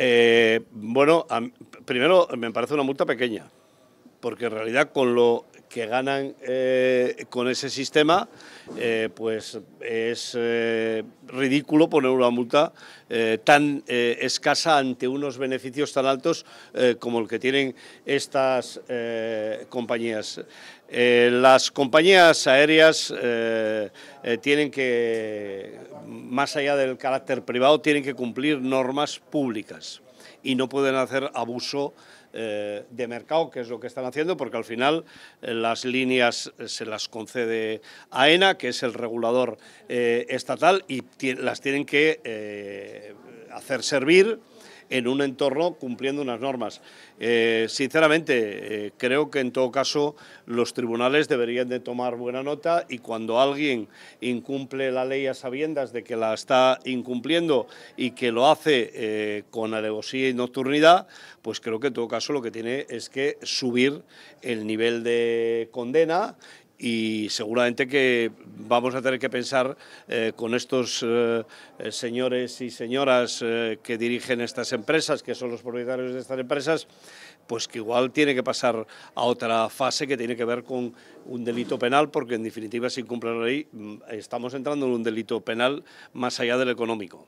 Eh, bueno, primero me parece una multa pequeña, porque en realidad con lo que ganan eh, con ese sistema, eh, pues es eh, ridículo poner una multa tan escasa ante unos beneficios tan altos como el que tienen estas compañías. las compañías aéreas tienen que, más allá del carácter privado, tienen que cumplir normas públicas y no pueden hacer abuso eh, de mercado, que es lo que están haciendo, porque al final eh, las líneas eh, se las concede a ENA, que es el regulador estatal, y las tienen que hacer servir en un entorno cumpliendo unas normas. Eh, sinceramente, eh, creo que en todo caso los tribunales deberían de tomar buena nota y cuando alguien incumple la ley a sabiendas de que la está incumpliendo y que lo hace eh, con alevosía y nocturnidad, pues creo que en todo caso lo que tiene es que subir el nivel de condena y seguramente que vamos a tener que pensar eh, con estos eh, eh, señores y señoras que dirigen estas empresas, que son los propietarios de estas empresas, pues que igual tiene que pasar a otra fase que tiene que ver con un delito penal, porque en definitiva si cumple la ley mm, estamos entrando en un delito penal más allá del económico.